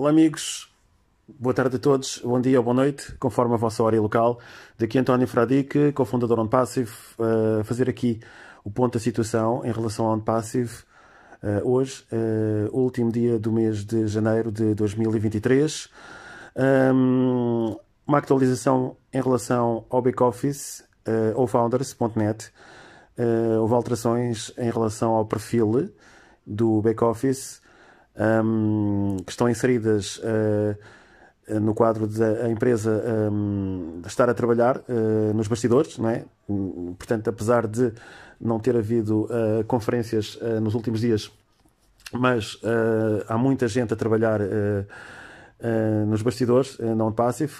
Olá, amigos. Boa tarde a todos, bom dia ou boa noite, conforme a vossa hora e local. Daqui António Fradique, cofundador do OnPassive, a fazer aqui o ponto da situação em relação ao OnPassive. Eh, hoje, eh, último dia do mês de janeiro de 2023. uma atualização em relação ao Backoffice eh, ou founders.net. houve alterações em relação ao perfil do Backoffice um, que estão inseridas uh, no quadro da empresa um, estar a trabalhar uh, nos bastidores, não é? Portanto, apesar de não ter havido uh, conferências nos últimos dias, mas há muita gente a trabalhar nos bastidores, não passive,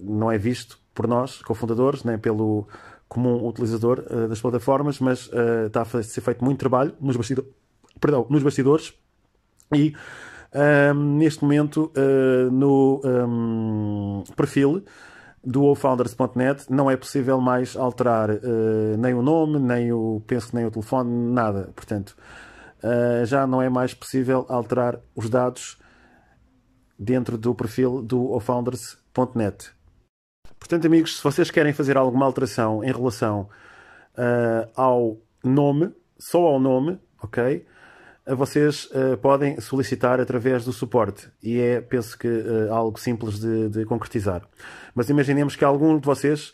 não é visto por nós, cofundadores, nem pelo comum utilizador das plataformas, mas está a ser feito muito trabalho nos bastidores perdão, nos bastidores e um, neste momento, uh, no um, perfil do ofounders.net não é possível mais alterar uh, nem o nome, nem o penso nem o telefone, nada. Portanto, uh, já não é mais possível alterar os dados dentro do perfil do ofounders.net. Portanto, amigos, se vocês querem fazer alguma alteração em relação ao nome, só ao nome, ok? vocês uh, podem solicitar através do suporte e é, penso que, uh, algo simples de, de, concretizar. Mas imaginemos que algum de vocês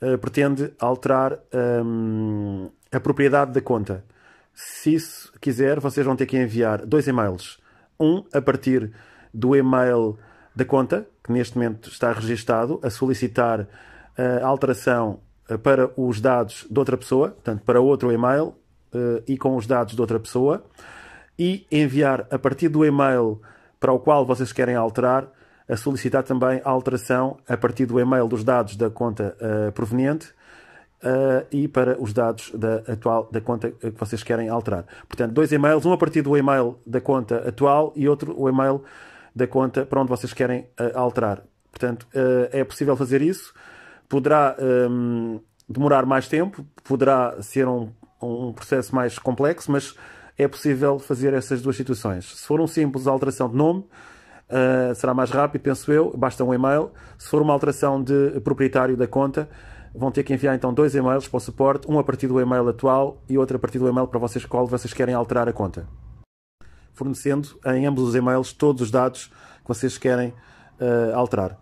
uh, pretende alterar um, ehm, a propriedade da conta. Se isso quiser, vocês vão ter que enviar dois e-mails. Um a partir do e-mail da conta, que neste momento está registado, a solicitar a alteração para os dados de outra pessoa, portanto, para outro e-mail e com os dados de outra pessoa e enviar a partir do e-mail para o qual vocês querem alterar, a solicitar também a alteração a partir do e-mail dos dados da conta uh, proveniente uh, e para os dados da atual da conta que vocês querem alterar. Portanto, dois e-mails, um a partir do e-mail da conta atual e outro o e-mail da conta para onde vocês querem uh, alterar. Portanto, é possível fazer isso. Poderá um, ehm, demorar mais tempo, poderá ser um, um processo mais complexo, mas é possível fazer essas duas situações. Se for um simples alteração de nome, uh, será mais rápido, penso eu, basta um e-mail. Se for uma alteração de proprietário da conta, vão ter que enviar então dois e-mails para o suporte, um a partir do e-mail atual e outro a partir do e-mail para vocês qual vocês querem alterar a conta. Fornecendo em ambos os e-mails todos os dados que vocês querem uh, alterar.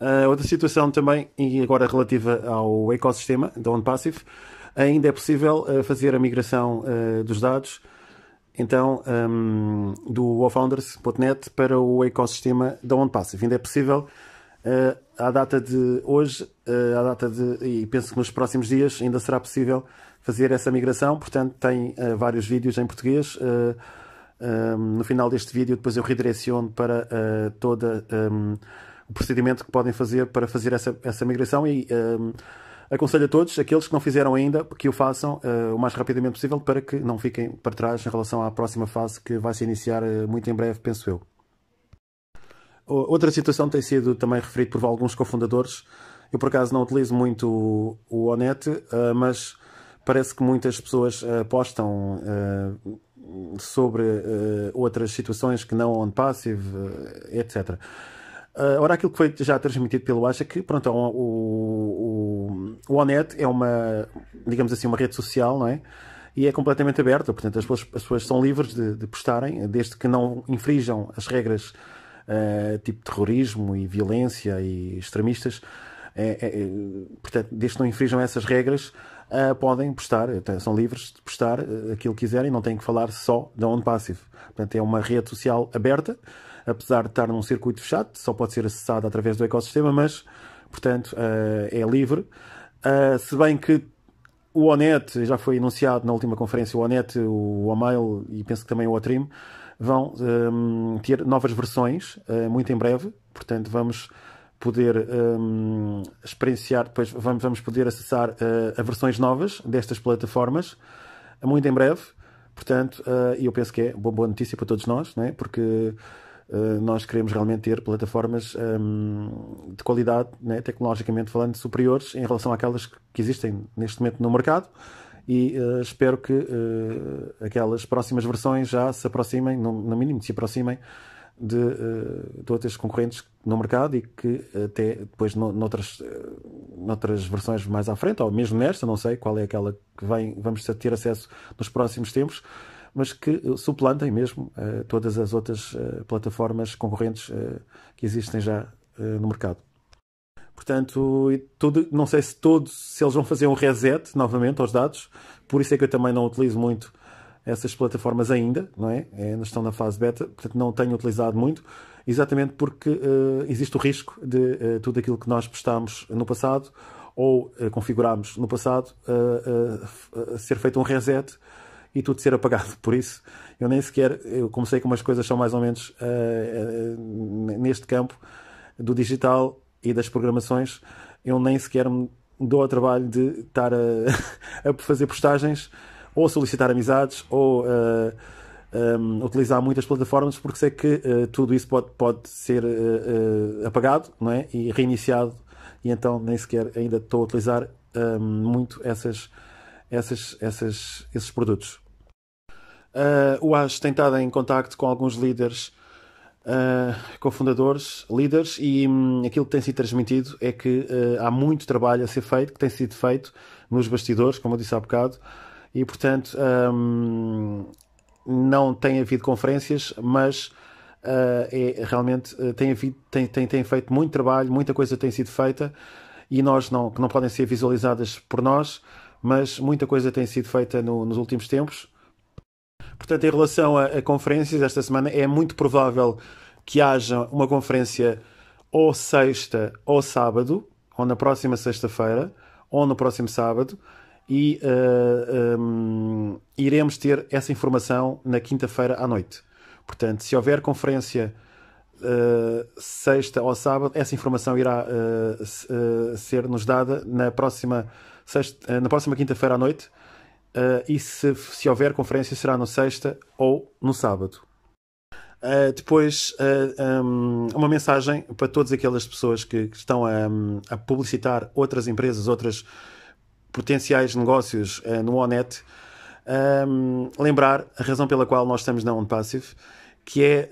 Uh, outra situação também, e agora relativa ao ecossistema da OnPassive, ainda é possível eh, fazer a migração eh, dos dados então um, ehm, do WoFounders.net para o ecossistema da OnePassive. Ainda é possível uh, à data de hoje, uh, à data de, e penso que nos próximos dias ainda será possível fazer essa migração. Portanto, tem uh, vários vídeos em português. Uh, um, ehm, no final deste vídeo, depois eu redireciono para uh, todo um, ehm, o procedimento que podem fazer para fazer essa, essa migração e. Um, Aconselho a todos, aqueles que não fizeram ainda, que o façam uh, o mais rapidamente possível para que não fiquem para trás em relação à próxima fase que vai se iniciar uh, muito em breve, penso eu. Outra situação tem sido também referida por alguns cofundadores. Eu, por acaso, não utilizo muito o, o ONET, uh, mas parece que muitas pessoas apostam sobre outras situações que não on-passive, etc. Uh, ora, aquilo que foi já transmitido pelo Acha, é que pronto, o, o ONET é uma, digamos assim, uma rede social, não é? E é completamente aberta, portanto as pessoas, as pessoas são livres de, de, postarem, desde que não infrijam as regras uh, tipo terrorismo e violência e extremistas, é, é, é, portanto, desde que não infrijam essas regras, uh, podem postar, eh, são livres de postar aquilo que quiserem, não têm que falar só da passive. Portanto, é uma rede social aberta, apesar de estar num circuito fechado, só pode ser acessada através do ecossistema, mas, portanto, uh, é livre. Uh, se bem que o Onet, já foi anunciado na última conferência, o Onet, o Omail e penso que também o Otrim, vão um, ter novas versões uh, muito em breve. Portanto, vamos poder um, experienciar, depois vamos, vamos poder acessar uh, a versões novas destas plataformas muito em breve. Portanto, uh, eu penso que é boa, boa notícia para todos nós, não é? porque eh, nós queremos realmente ter plataformas um, ehm, de qualidade, né, tecnologicamente falando, superiores em relação àquelas que existem neste momento no mercado. E uh, espero que uh, aquelas próximas versões já se aproximem, no, no mínimo se aproximem, de, uh, de outras concorrentes no mercado e que até depois no, noutras, noutras versões mais à frente, ou mesmo nesta, não sei qual é aquela que vem, vamos ter acesso nos próximos tempos, mas que eh, suplantem mesmo uh, todas as outras uh, plataformas concorrentes que existem já no mercado. Portanto, tudo, não sei se todos, se eles vão fazer um reset novamente aos dados, por isso é que eu também não utilizo muito essas plataformas ainda, não é? é ainda estão na fase beta, portanto não tenho utilizado muito, exatamente porque uh, existe o risco de uh, tudo aquilo que nós postámos no passado ou uh, configurámos no passado ser feito um reset e tudo ser apagado. Por isso, eu nem sequer. Eu comecei como as coisas são mais ou menos uh, uh, neste campo do digital e das programações, eu nem sequer me dou ao trabalho de estar a, a fazer postagens ou solicitar amizades ou. Uh, eh, um, utilizar muitas plataformas porque sei que uh, tudo isso pode, pode ser uh, uh, apagado não é? e reiniciado e então nem sequer ainda estou a utilizar muito essas essas, essas, esses produtos. Uh, o AS tem estado em contacto com alguns líderes, uh, fundadores, líderes, e hum, aquilo que tem sido transmitido é que uh, há muito trabalho a ser feito, que tem sido feito nos bastidores, como eu disse há bocado, e portanto hum, não tem havido conferências, mas Uh, é, realmente tem, havido, tem, tem, tem, feito muito trabalho, muita coisa tem sido feita e nós não, que não podem ser visualizadas por nós, mas muita coisa tem sido feita no, nos últimos tempos. Portanto, em relação a, a, conferências, esta semana é muito provável que haja uma conferência ou sexta ou sábado, ou na próxima sexta-feira, ou no próximo sábado, e uh, eh, um, ehm, iremos ter essa informação na quinta-feira à noite. Portanto, se houver conferência uh, sexta ou sábado, essa informação irá uh, ser nos dada na próxima sexta, eh, na próxima quinta-feira à noite. Uh, e se, se houver conferência, será no sexta ou no sábado. Uh, depois, uh, um, ehm, uma mensagem para todas aquelas pessoas que, que estão a, a, publicitar outras empresas, outros potenciais negócios no ONET. Um, ehm, lembrar a razão pela qual nós estamos na OnPassive, que é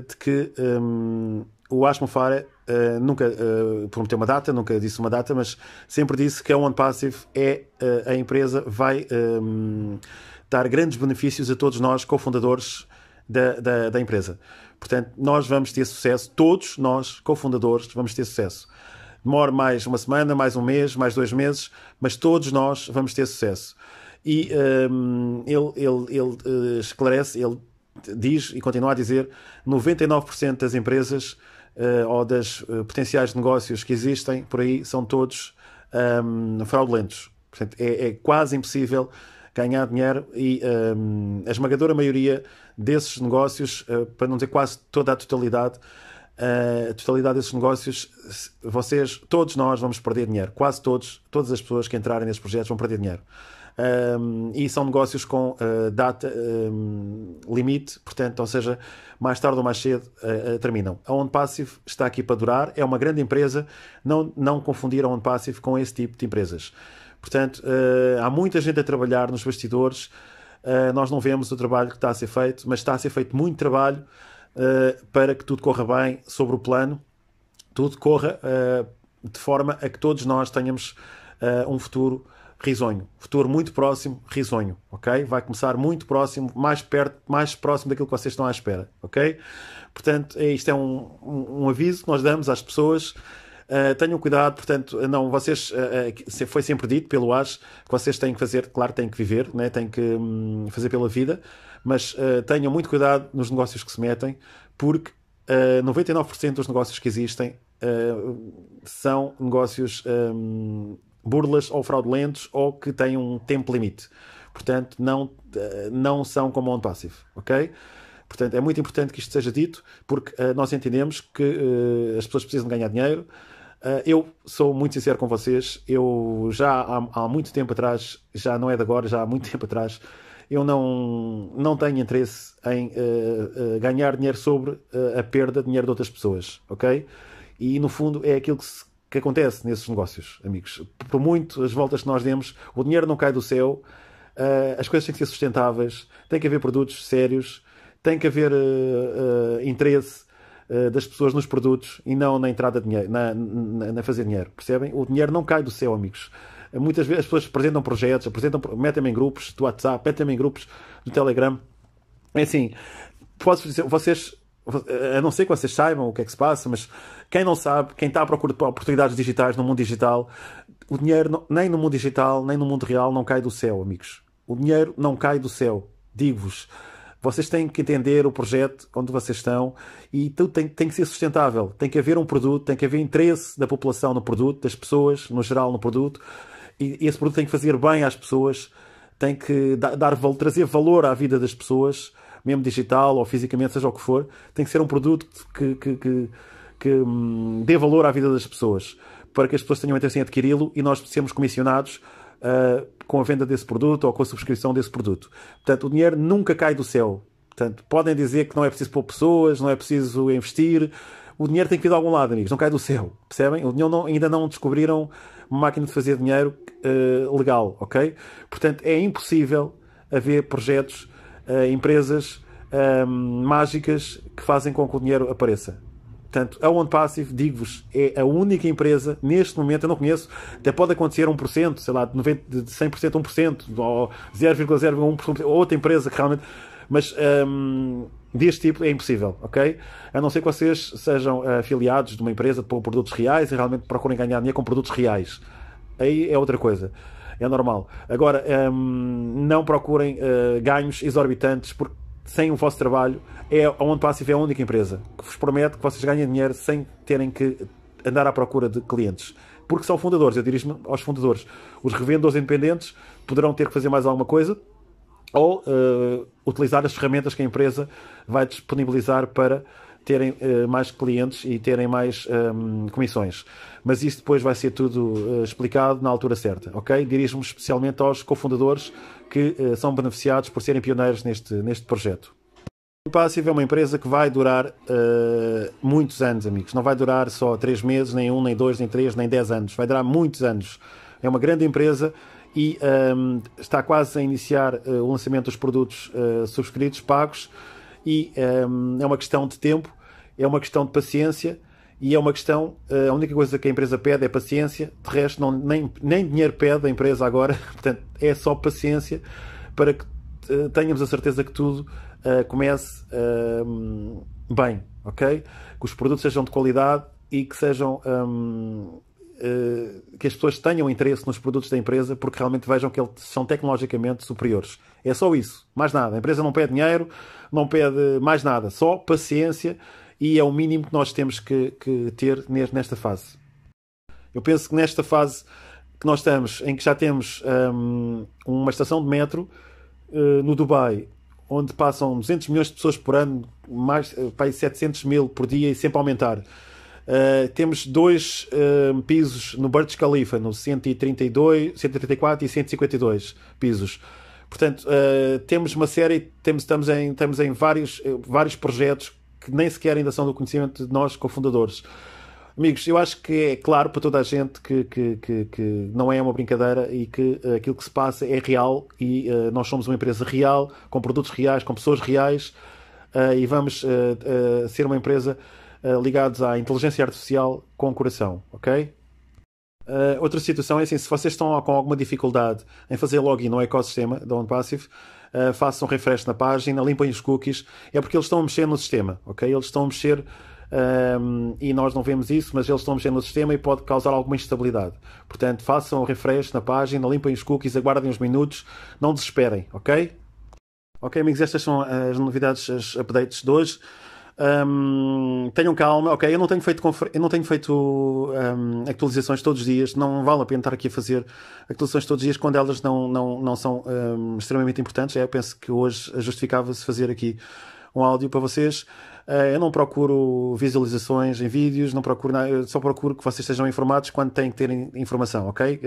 de que ehm, o Ashmo Fara uh, eh, nunca uh, prometeu uma data, nunca disse uma data, mas sempre disse que a passive é uh, a empresa vai um, ehm, dar grandes benefícios a todos nós, cofundadores da, da, da, empresa. Portanto, nós vamos ter sucesso, todos nós, cofundadores, vamos ter sucesso. Demora mais uma semana, mais um mês, mais dois meses, mas todos nós vamos ter sucesso. E um, ehm, ele, ele, ele esclarece, ele diz e continua a dizer: 99% das empresas uh, ou das uh, potenciais negócios que existem por aí são todos um, ehm, fraudulentos. Portanto, é, é, quase impossível ganhar dinheiro e um, ehm, a esmagadora maioria desses negócios, uh, para não dizer quase toda a totalidade, a totalidade desses negócios, vocês, todos nós vamos perder dinheiro. Quase todos, todas as pessoas que entrarem nesses projetos vão perder dinheiro um, e são negócios com uh, data um, limite, portanto, ou seja, mais tarde ou mais cedo uh, uh, terminam. A OnPassive está aqui para durar, é uma grande empresa, não, não confundir a OnPassive com esse tipo de empresas. Portanto, há muita gente a trabalhar nos bastidores, nós não vemos o trabalho que está a ser feito, mas está a ser feito muito trabalho para que tudo corra bem sobre o plano, tudo corra de forma a que todos nós tenhamos um futuro risonho. Futuro muito próximo, risonho, ok? Vai começar muito próximo, mais perto, mais próximo daquilo que vocês estão à espera, ok? Portanto, é isto é um, um, um aviso que nós damos às pessoas. Uh, tenham cuidado, portanto, eh, não, vocês, uh, foi sempre dito pelo AS que vocês têm que fazer, claro, têm que viver, né? têm que hum, fazer pela vida, mas uh, tenham muito cuidado nos negócios que se metem, porque 99% dos negócios que existem são negócios um, burlas ou fraudulentos ou que têm um tempo limite. Portanto, não, eh, não são como on passive, ok? Portanto, é muito importante que isto seja dito, porque uh, nós entendemos que uh, as pessoas precisam ganhar dinheiro. Uh, eu sou muito sincero com vocês, eu já há, há, muito tempo atrás, já não é de agora, já há muito tempo atrás, eu não, não tenho interesse em ganhar dinheiro sobre a perda de dinheiro de outras pessoas, ok? E no fundo é aquilo que se que acontece nesses negócios, amigos. Por muito as voltas que nós demos, o dinheiro não cai do céu, eh, as coisas têm que ser sustentáveis, tem que haver produtos sérios, tem que haver uh, uh, interesse uh, das pessoas nos produtos e não na entrada de dinheiro, na, na, na, fazer dinheiro, percebem? O dinheiro não cai do céu, amigos. Muitas vezes as pessoas apresentam projetos, apresentam, metem-me em grupos do WhatsApp, metem-me em grupos do Telegram. É assim, posso dizer, vocês eh, a não sei que vocês saibam o que é que se passa, mas quem não sabe, quem está à procura de oportunidades digitais no mundo digital, o dinheiro nem no mundo digital, nem no mundo real não cai do céu, amigos. O dinheiro não cai do céu, digo-vos. Vocês têm que entender o projeto onde vocês estão e tudo tem, tem que ser sustentável. Tem que haver um produto, tem que haver interesse da população no produto, das pessoas, no geral, no produto. E, e esse produto tem que fazer bem às pessoas, tem que dar, dar trazer valor à vida das pessoas mesmo digital ou fisicamente, seja o que for, tem que ser um produto que, que, que, que hum, dê valor à vida das pessoas, para que as pessoas tenham interesse em adquiri-lo e nós sermos comissionados uh, com a venda desse produto ou com a subscrição desse produto. Portanto, o dinheiro nunca cai do céu. Portanto, podem dizer que não é preciso pôr pessoas, não é preciso investir. O dinheiro tem que vir de algum lado, amigos, não cai do céu. Percebem? O dinheiro não, ainda não descobriram uma máquina de fazer dinheiro uh, legal, ok? Portanto, é impossível haver projetos uh, empresas uh, mágicas que fazem com que o dinheiro apareça. Portanto, a OnePassive, digo-vos, é a única empresa, neste momento, eu não conheço, até pode acontecer 1%, sei lá, de 90%, de 100%, 1%, ou 0,01%, ou é outra empresa que realmente. Mas um, ehm, deste tipo é impossível, ok? A não ser que vocês sejam afiliados de uma empresa com produtos reais e realmente procurem ganhar dinheiro com produtos reais. Aí é outra coisa é normal. Agora, hum, não procurem uh, ganhos exorbitantes, porque sem o vosso trabalho, é a OnePassive é a única empresa que vos promete que vocês ganhem dinheiro sem terem que andar à procura de clientes. Porque são fundadores, eu dirijo-me aos fundadores. Os revendedores independentes poderão ter que fazer mais alguma coisa ou uh, utilizar as ferramentas que a empresa vai disponibilizar para terem uh, mais clientes e terem mais um, ehm, comissões. Mas isso depois vai ser tudo uh, explicado na altura certa, ok? Dirijo-me especialmente aos cofundadores que uh, são beneficiados por serem pioneiros neste, neste projeto. O Passive é uma empresa que vai durar muitos anos, amigos. Não vai durar só 3 meses, nem 1, um, nem 2, nem 3, nem 10 anos. Vai durar muitos anos. É uma grande empresa e um, ehm, está quase a iniciar o lançamento dos produtos subscritos, pagos. E um, é uma questão de tempo, é uma questão de paciência e é uma questão. Eh, a única coisa que a empresa pede é paciência, de resto, não, nem, nem dinheiro pede a empresa agora, portanto, é só paciência para que eh, tenhamos a certeza que tudo uh, comece uh, bem, ok? Que os produtos sejam de qualidade e que sejam um, eh, que as pessoas tenham interesse nos produtos da empresa porque realmente vejam que eles são tecnologicamente superiores. É só isso, mais nada. A empresa não pede dinheiro, não pede mais nada, só paciência e é o mínimo que nós temos que, que ter nesta fase. Eu penso que nesta fase que nós estamos, em que já temos um, ehm, uma estação de metro uh, no Dubai, onde passam 200 milhões de pessoas por ano, mais mais eh, 700 mil por dia e sempre a aumentar eh, temos dois uh, pisos no Burj Khalifa, no 132, 134 e 152 pisos. Portanto, uh, temos uma série, temos, estamos em, estamos em vários, vários projetos que nem sequer ainda são do conhecimento de nós, cofundadores. Amigos, eu acho que é claro para toda a gente que, que, que, que não é uma brincadeira e que aquilo que se passa é real e uh, nós somos uma empresa real, com produtos reais, com pessoas reais uh, e vamos uh, ser uma empresa eh, ligados à inteligência artificial com o coração, ok? Uh, outra situação é assim, se vocês estão com alguma dificuldade em fazer login no ecossistema da OnePassive, uh, eh, façam um refresh na página, limpem os cookies, é porque eles estão a mexer no sistema, ok? Eles estão a mexer um, ehm, e nós não vemos isso, mas eles estão a mexer no sistema e pode causar alguma instabilidade. Portanto, façam um refresh na página, limpem os cookies, aguardem uns minutos, não desesperem, ok? Ok, amigos, estas são as novidades, as updates de hoje. Um, tenham calma, ok? Eu não tenho feito, eu não tenho feito um, atualizações todos os dias, não vale a pena estar aqui a fazer atualizações todos os dias quando elas não, não, não são um, extremamente importantes. É, eu penso que hoje justificava-se fazer aqui um áudio para vocês. Uh, eu não procuro visualizações em vídeos, não procuro nada, só procuro que vocês estejam informados quando têm que ter informação, ok?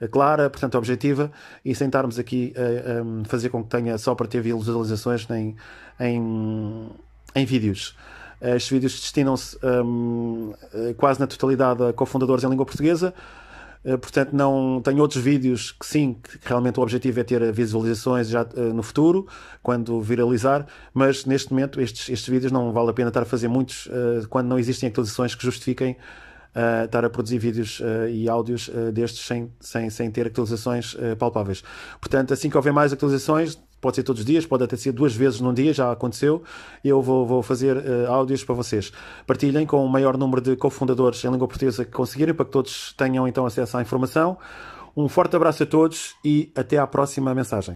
Uh, clara, portanto objetiva, e sentarmos aqui a uh, um, fazer com que tenha só para ter visualizações nem em em vídeos. Estes vídeos destinam-se um, eh, quase na totalidade a cofundadores em língua portuguesa. Eh, portanto, não tenho outros vídeos que sim, que realmente o objetivo é ter visualizações já uh, no futuro, quando viralizar, mas neste momento estes, estes vídeos não vale a pena estar a fazer muitos uh, quando não existem atualizações que justifiquem estar a produzir vídeos e áudios destes sem, sem, sem ter atualizações palpáveis. Portanto, assim que houver mais atualizações, pode ser todos os dias, pode até ser duas vezes num dia, já aconteceu. Eu vou, vou fazer uh, áudios para vocês. Partilhem com o maior número de cofundadores em língua portuguesa que conseguirem, para que todos tenham então acesso à informação. Um forte abraço a todos e até à próxima mensagem.